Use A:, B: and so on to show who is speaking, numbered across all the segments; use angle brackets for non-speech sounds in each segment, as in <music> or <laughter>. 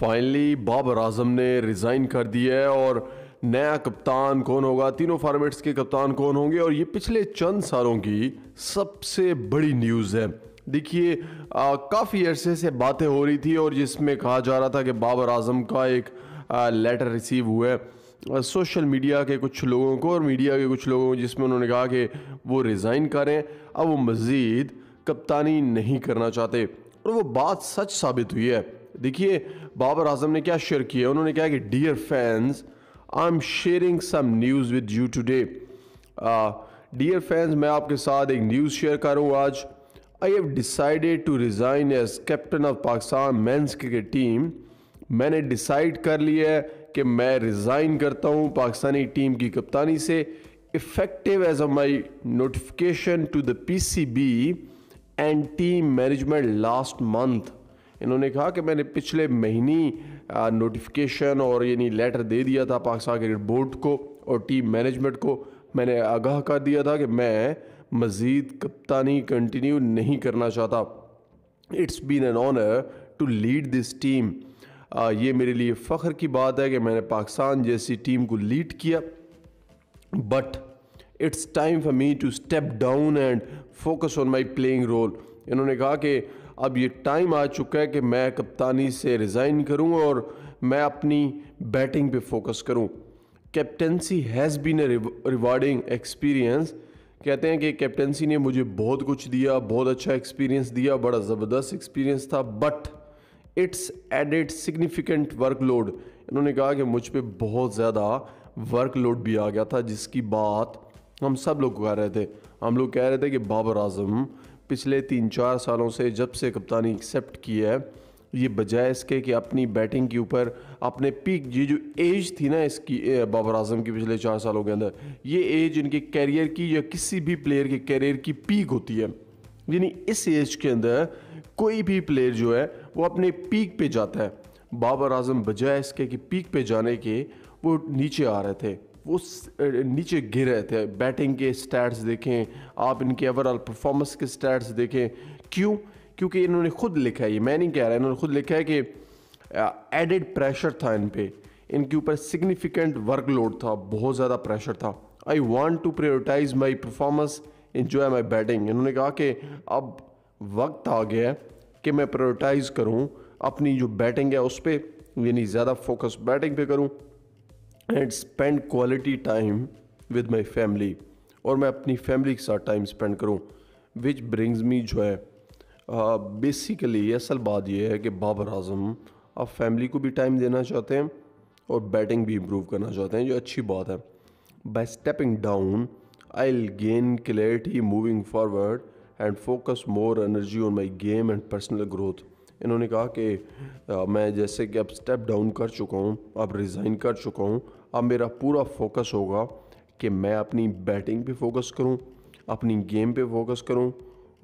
A: finally Babar आजम ने resign कर दिया है और नया कप्तान कौन होगा तीनों फॉर्मेट्स के कप्तान कौन होंगे और ये पिछले चंद सालों की सबसे बड़ी न्यूज़ है देखिए काफ़ी अरसे से बातें हो रही थी और जिसमें कहा जा रहा था कि बाबर आजम का एक आ, लेटर रिसीव हुआ है सोशल मीडिया के कुछ लोगों को और मीडिया के कुछ लोगों को जिसमें उन्होंने कहा कि वो रिज़ाइन करें अब वो मज़ीद कप्तानी नहीं करना चाहते और वो बात सच साबित हुई है देखिए बाबर आजम ने क्या शेयर किया उन्होंने कहा कि dear fans I am sharing some news with you today dear fans मैं आपके साथ एक न्यूज़ शेयर कर रहा हूँ आज I have decided to resign as captain of Pakistan men's cricket team मैंने डिसाइड कर लिया है कि मैं रिज़ाइन करता हूँ पाकिस्तानी टीम की कप्तानी से effective as a my notification to the P C B and team management last month इन्होंने कहा कि मैंने पिछले महीने नोटिफिकेशन और यानी लेटर दे दिया था पाकिस्तान क्रिकेट बोर्ड को और टीम मैनेजमेंट को मैंने आगाह कर दिया था कि मैं मज़ीद कप्तानी कंटिन्यू नहीं करना चाहता it's been an honour to lead this team ये मेरे लिए फ़ख्र की बात है कि मैंने पाकिस्तान जैसी टीम को लीड किया but it's time for me to step down and focus on my playing role इन्होंने कहा कि अब ये टाइम आ चुका है कि मैं कप्तानी से रिज़ाइन करूं और मैं अपनी बैटिंग पे फोकस करूं captaincy has been a rewarding experience कहते हैं कि कैप्टेंसी ने मुझे बहुत कुछ दिया बहुत अच्छा एक्सपीरियंस दिया बड़ा ज़बरदस्त एक्सपीरियंस था but it's added significant workload इन्होंने कहा कि मुझ पर बहुत ज़्यादा वर्कलोड भी आ गया था जिसकी बात हम सब लोग कह रहे थे हम लोग कह रहे थे कि बाबर आजम पिछले तीन चार सालों से जब से कप्तानी एक्सेप्ट की है ये बजाय इसके कि अपनी बैटिंग के ऊपर अपने पीक ये जो एज थी ना इसकी बाबर आजम की पिछले चार सालों के अंदर ये एज इनके कैरियर की या किसी भी प्लेयर के कैरियर की पीक होती है यानी इस एज के अंदर कोई भी प्लेयर जो है वो अपने पीक पे जाता है बाबर आजम बजाय इसके कि पीक पे जाने के वो नीचे आ रहे थे वो नीचे गिर रहे थे बैटिंग के स्टैट्स देखें आप इनके ओवरऑल परफॉर्मेंस के स्टैट्स देखें क्यों क्योंकि इन्होंने खुद लिखा है ये मैं नहीं कह रहा इन्होंने खुद लिखा है कि एडेड प्रेशर था इन पर इनके ऊपर सिग्निफिकेंट वर्कलोड था बहुत ज़्यादा प्रेशर था I want to prioritise my performance enjoy my batting इन्होंने कहा कि अब वक्त आ गया है कि मैं प्रायोरिटाइज़ करूँ अपनी जो बैटिंग है उस पर यानी ज़्यादा फोकस बैटिंग पे करूँ and spend quality time with my family और मैं अपनी फैमिली के साथ टाइम स्पेंड करूँ विच ब्रिंग्स मी जो है बेसिकली असल बात यह है कि बाबर आजम आप फैमिली को भी टाइम देना चाहते हैं और बैटिंग भी इम्प्रूव करना चाहते हैं जो अच्छी बात है by stepping down I will gain clarity moving forward and focus more energy on my game and personal growth इन्होंने कहा कि मैं जैसे कि अब स्टेप डाउन कर चुका हूँ अब रिज़ाइन कर चुका हूँ अब मेरा पूरा फोकस होगा कि मैं अपनी बैटिंग पे फोकस करूँ अपनी गेम पे फोकस करूँ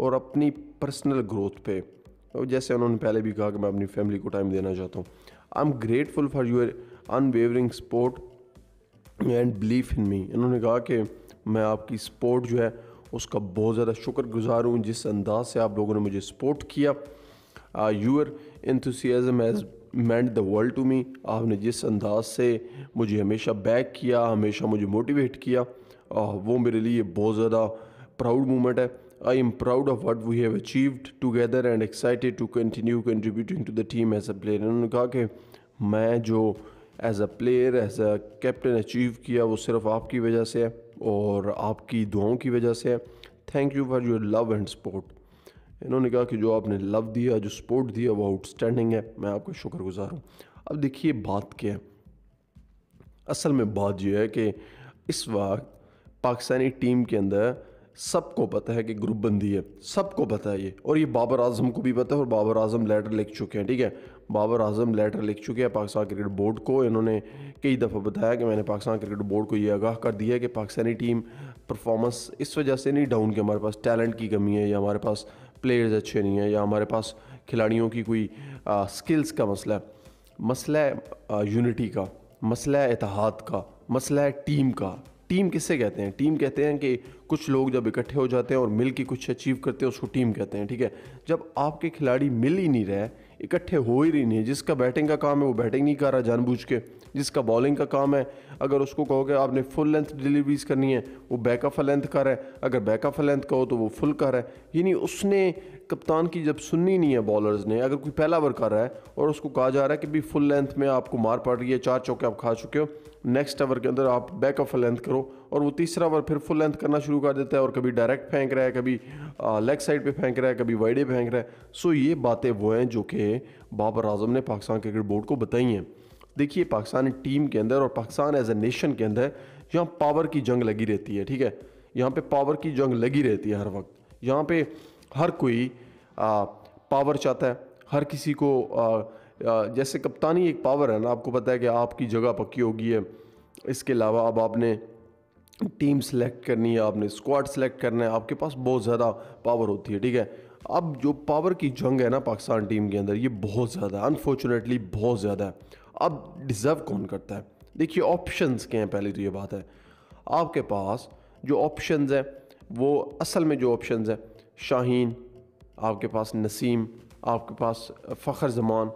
A: और अपनी पर्सनल ग्रोथ पे और तो जैसे उन्होंने पहले भी कहा कि मैं अपनी फैमिली को टाइम देना चाहता हूँ I am grateful for your unwavering support and belief in me इन्होंने कहा कि मैं आपकी सपोर्ट जो है उसका बहुत ज़्यादा शुक्र गुज़ार हूँ जिस अंदाज से आप लोगों ने मुझे सपोर्ट किया your enthusiasm has meant the world to me आपने जिस अंदाज से मुझे हमेशा बैक किया हमेशा मुझे मोटिवेट किया uh, वो मेरे लिए बहुत ज़्यादा प्राउड मोमेंट है I am proud of what we have achieved together and excited to continue contributing to the team as a player उन्होंने कहा कि मैं जो as a player as a captain achieve किया वो सिर्फ आपकी वजह से है और आपकी दुआओं की वजह से है thank you for your love and support इन्होंने कहा कि जो आपने लव दिया जो सपोर्ट दिया वो आउटस्टैंडिंग है मैं आपका शुक्रगुजार हूँ अब देखिए बात क्या है असल में बात यह है कि इस वक्त पाकिस्तानी टीम के अंदर सबको पता है कि ग्रुप बंदी है सबको पता है ये और ये बाबर आजम को भी पता है और बाबर आजम लेटर लिख चुके हैं ठीक है बाबर आजम लेटर लिख चुके हैं पाकिस्तान क्रिकेट बोर्ड को इन्होंने कई दफ़ा बताया कि मैंने पाकिस्तान क्रिकेट बोर्ड को ये आगाह कर दिया है कि पाकिस्तानी टीम परफॉर्मेंस इस वजह से नहीं डाउन कि हमारे पास टैलेंट की कमी है या हमारे पास प्लेयर्स अच्छे नहीं हैं या हमारे पास खिलाड़ियों की कोई स्किल्स का मसला है मसला है यूनिटी का मसला है इतिहाद का मसला है टीम का टीम किससे कहते हैं टीम कहते हैं कि कुछ लोग जब इकट्ठे हो जाते हैं और मिल के कुछ अचीव करते हैं उसको टीम कहते हैं ठीक है जब आपके खिलाड़ी मिल ही नहीं रहे इकट्ठे हो ही रही नहीं है जिसका बैटिंग का काम है वो बैटिंग नहीं कर रहा जानबूझ के जिसका बॉलिंग का काम है अगर उसको कहो कि आपने फुल लेंथ डिलीवरीज करनी है वो बैकअप लेंथ कर है अगर बैकअप लेंथ कहो तो वो फुल कर है यानी उसने कप्तान की जब सुननी नहीं है बॉलर्स ने अगर कोई पहला ओवर कर रहा है और उसको कहा जा रहा है कि भी फुल लेंथ में आपको मार पड़ रही है चार चौके आप खा चुके हो नेक्स्ट ओवर के अंदर आप बैक ऑफ लेंथ करो और वो तीसरा ओवर फिर फुल लेंथ करना शुरू कर देता है और कभी डायरेक्ट फेंक रहा है कभी लेग साइड पर फेंक रहा है कभी वाइडे फेंक रहा है सो ये बातें वो हैं जो कि बाबर आजम ने पाकिस्तान क्रिकेट बोर्ड को बताई हैं देखिए पाकिस्तान टीम के अंदर और पाकिस्तान एज ए नेशन के अंदर यहाँ पावर की जंग लगी रहती है ठीक है यहाँ पे पावर की जंग लगी रहती है हर वक्त यहाँ पे हर कोई पावर चाहता है हर किसी को जैसे कप्तानी एक पावर है ना आपको पता है कि आपकी जगह पक्की होगी है इसके अलावा अब आपने टीम सेलेक्ट करनी है आपने स्क्वाड सेलेक्ट करना है आपके पास बहुत ज़्यादा पावर होती है ठीक है अब जो पावर की जंग है ना पाकिस्तान टीम के अंदर ये बहुत ज़्यादा है अनफॉर्चुनेटली बहुत ज़्यादा है अब डिज़र्व कौन करता है देखिए ऑप्शंस के हैं पहले तो ये बात है आपके पास जो ऑप्शंस हैं वो असल में जो ऑप्शंस हैं शाहीन आपके पास नसीम आपके पास फ़खर जमान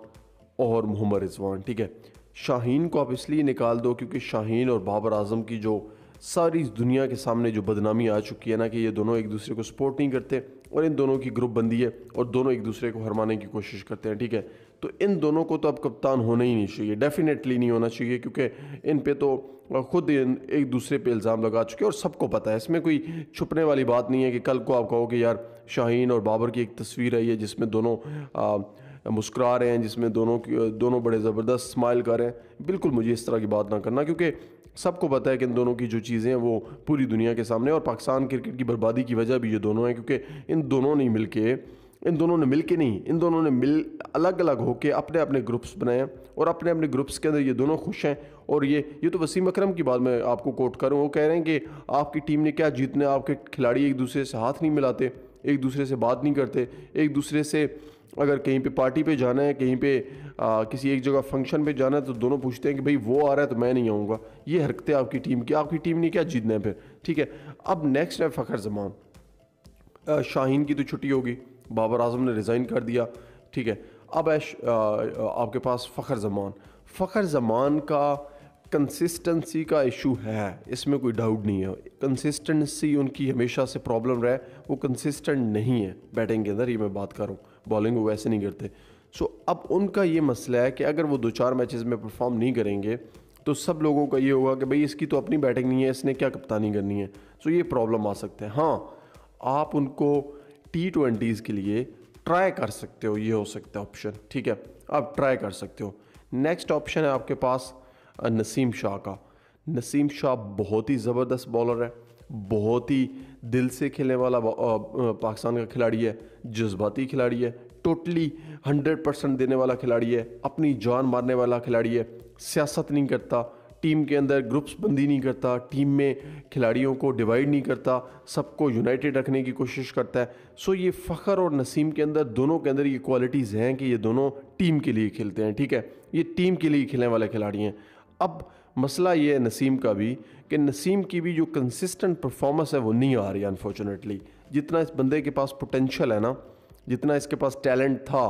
A: और मोहम्मद रिजवान ठीक है शाहीन को आप इसलिए निकाल दो क्योंकि शाहीन और बाबर आजम की जो सारी दुनिया के सामने जो बदनामी आ चुकी है ना कि ये दोनों एक दूसरे को सपोर्ट नहीं करते और इन दोनों की ग्रुप बंदी है और दोनों एक दूसरे को हरमाने की कोशिश करते हैं ठीक है तो इन दोनों को तो अब कप्तान होना ही नहीं चाहिए डेफिनेटली नहीं होना चाहिए क्योंकि इन पे तो खुद एक दूसरे पे इल्ज़ाम लगा चुके हैं और सबको पता है इसमें कोई छुपने वाली बात नहीं है कि कल को आप कहो कि यार शाहीन और बाबर की एक तस्वीर आई है जिसमें दोनों मुस्करा रहे हैं जिसमें दोनों दोनों बड़े ज़बरदस्त स्माइल कर रहे हैं बिल्कुल मुझे इस तरह की बात ना करना क्योंकि सबको पता है कि इन दोनों की जो चीज़ें हैं वो पूरी दुनिया के सामने और पाकिस्तान क्रिकेट की बर्बादी की वजह भी ये दोनों हैं क्योंकि इन दोनों ने मिल के इन दोनों ने मिल के नहीं इन दोनों ने मिल अलग अलग के अपने अपने ग्रुप्स बनाए और अपने अपने ग्रुप्स के अंदर ये दोनों खुश हैं और ये ये तो वसीम अकरम की बात मैं आपको कोट करूँ वो कह रहे हैं कि आपकी टीम ने क्या जीतना आपके खिलाड़ी एक दूसरे से हाथ नहीं मिलाते एक दूसरे से बात नहीं करते एक दूसरे से अगर कहीं पे पार्टी पे जाना है कहीं पे आ, किसी एक जगह फंक्शन पे जाना है तो दोनों पूछते हैं कि भाई वो आ रहा है तो मैं नहीं आऊँगा ये हरकतें आपकी टीम की आपकी टीम ने क्या जीतना है फिर ठीक है अब नेक्स्ट है फ़खर जमान शाहीन की तो छुट्टी होगी बाबर आजम ने रिज़ाइन कर दिया ठीक है अब ऐश आपके पास फ़खर जमान फ़खर जमान का कंसिस्टेंसी का इशू है इसमें कोई डाउट नहीं है कंसिस्टेंसी उनकी हमेशा से प्रॉब्लम रहे वो कंसिस्टेंट नहीं है बैटिंग के अंदर ये मैं बात कर रहा हूँ बॉलिंग वो वैसे नहीं करते सो so, अब उनका ये मसला है कि अगर वो दो चार मैचेस में परफॉर्म नहीं करेंगे तो सब लोगों का ये होगा कि भाई इसकी तो अपनी बैटिंग नहीं है इसने क्या कप्तानी करनी है सो so, ये प्रॉब्लम आ सकते हैं हाँ आप उनको टी ट्वेंटीज़ के लिए ट्राई कर सकते हो ये हो सकता है ऑप्शन ठीक है आप ट्राई कर सकते हो नेक्स्ट ऑप्शन है आपके पास नसीम शाह का नसीम शाह बहुत ही ज़बरदस्त बॉलर है बहुत ही दिल से खेलने वाला पाकिस्तान का खिलाड़ी है जज्बाती खिलाड़ी है टोटली हंड्रेड परसेंट देने वाला खिलाड़ी है अपनी जान मारने वाला खिलाड़ी है सियासत नहीं करता टीम के अंदर ग्रुप्स बंदी नहीं करता टीम में खिलाड़ियों को डिवाइड नहीं करता सबको यूनाइटेड रखने की कोशिश करता है सो ये फ़खर और नसीम के अंदर दोनों के अंदर ये क्वालिटीज़ हैं कि ये दोनों टीम के लिए खेलते हैं ठीक है ये टीम के लिए खेलने वाले खिलाड़ी हैं अब मसला ये है नसीम का भी कि नसीम की भी जो कंसिस्टेंट परफॉर्मेंस है वो नहीं आ रही अनफॉर्चुनेटली जितना इस बंदे के पास पोटेंशल है ना जितना इसके पास टैलेंट था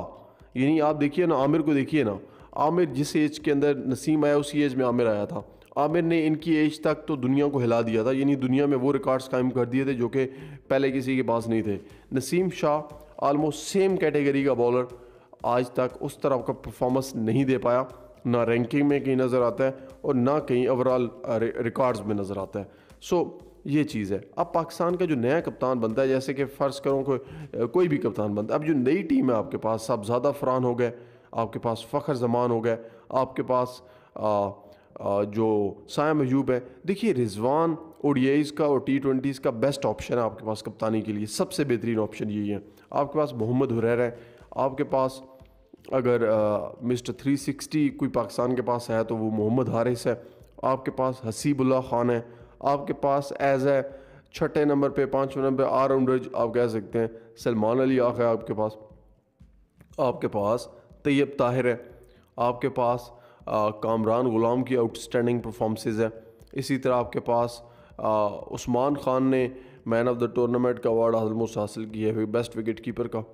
A: यानी आप देखिए ना आमिर को देखिए ना आमिर जिस एज के अंदर नसीम आया उसी एज में आमिर आया था आमिर ने इनकी एज तक तो दुनिया को हिला दिया था यानी दुनिया में वो रिकॉर्ड्स कायम कर दिए थे जो कि पहले किसी के पास नहीं थे Naseem Shah almost same category का बॉलर आज तक उस तरह का परफॉर्मेंस नहीं दे पाया ना रैंकिंग में कहीं नज़र आता है और ना कहीं ओवरऑल रिकॉर्ड्स में नज़र आता है सो ये चीज़ है अब पाकिस्तान का जो नया कप्तान बनता है जैसे कि फ़र्ज़ करो को कोई भी कप्तान बनता है अब जो नई टीम है आपके पास सब ज़्यादा फरहान हो गए आपके पास फ़खर जमान हो गए आपके पास आ, आ, जो सायम अयूब है देखिए रिजवान ओडियाईज़ का और टी ट्वेंटीज़ का बेस्ट ऑप्शन है आपके पास कप्तानी के लिए सबसे बेहतरीन ऑप्शन यही है आपके पास मोहम्मद हुरैर है आपके पास अगर मिस्टर थ्री सिक्सटी कोई पाकिस्तान के पास है तो वो मोहम्मद हारिस है आपके पास हसीबुल्ला खान है आपके पास एज ए छठे नंबर पे पाँचवें नंबर पे आल राउंडर आप कह सकते हैं सलमान अली आख है आपके पास आपके पास तैयब ताहिर है आपके पास कामरान ग़ुलाम की आउटस्टैंडिंग परफॉर्मेंसेज है इसी तरह आपके पास उस्मान खान ने मैन ऑफ द टूर्नामेंट का अवार्ड हासिल हासिल किया है बेस्ट विकेट कीपर का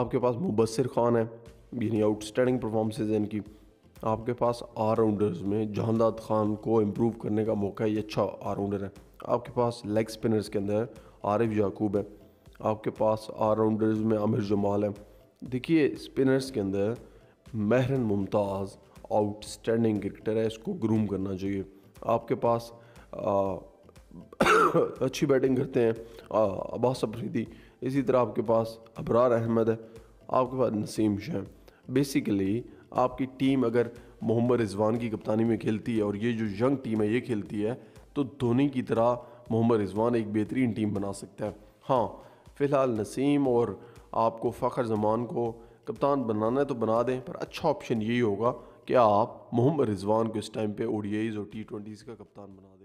A: आपके पास मुबसर खान है यानी आउटस्टैंडिंग परफॉर्मेंसेज है इनकी आपके पास ऑलराउंडर्स में जहानदाद खान को इम्प्रूव करने का मौका है ये अच्छा ऑलराउंडर है आपके पास लेग स्पिनर्स के अंदर आरिफ याकूब है आपके पास ऑलराउंडर्स में आमिर जमाल है देखिए स्पिनर्स के अंदर महरन मुमताज़ आउटस्टैंडिंग क्रिकेटर है इसको ग्रूम करना चाहिए आपके पास आ, <coughs> अच्छी बैटिंग करते हैं अब्बास अफरीदी इसी तरह आपके पास अबरार अहमद है आपके पास नसीम शाह बेसिकली आपकी टीम अगर मोहम्मद रिजवान की कप्तानी में खेलती है और ये जो यंग टीम है ये खेलती है तो धोनी की तरह मोहम्मद रिजवान एक बेहतरीन टीम बना सकता है हाँ फ़िलहाल नसीम और आपको फ़खर जमान को कप्तान बनाना है तो बना दें पर अच्छा ऑप्शन यही होगा कि आप मोहम्मद रिजवान को इस टाइम पे ओडियाईज़ और टी ट्वेंटीज़ का कप्तान बना दें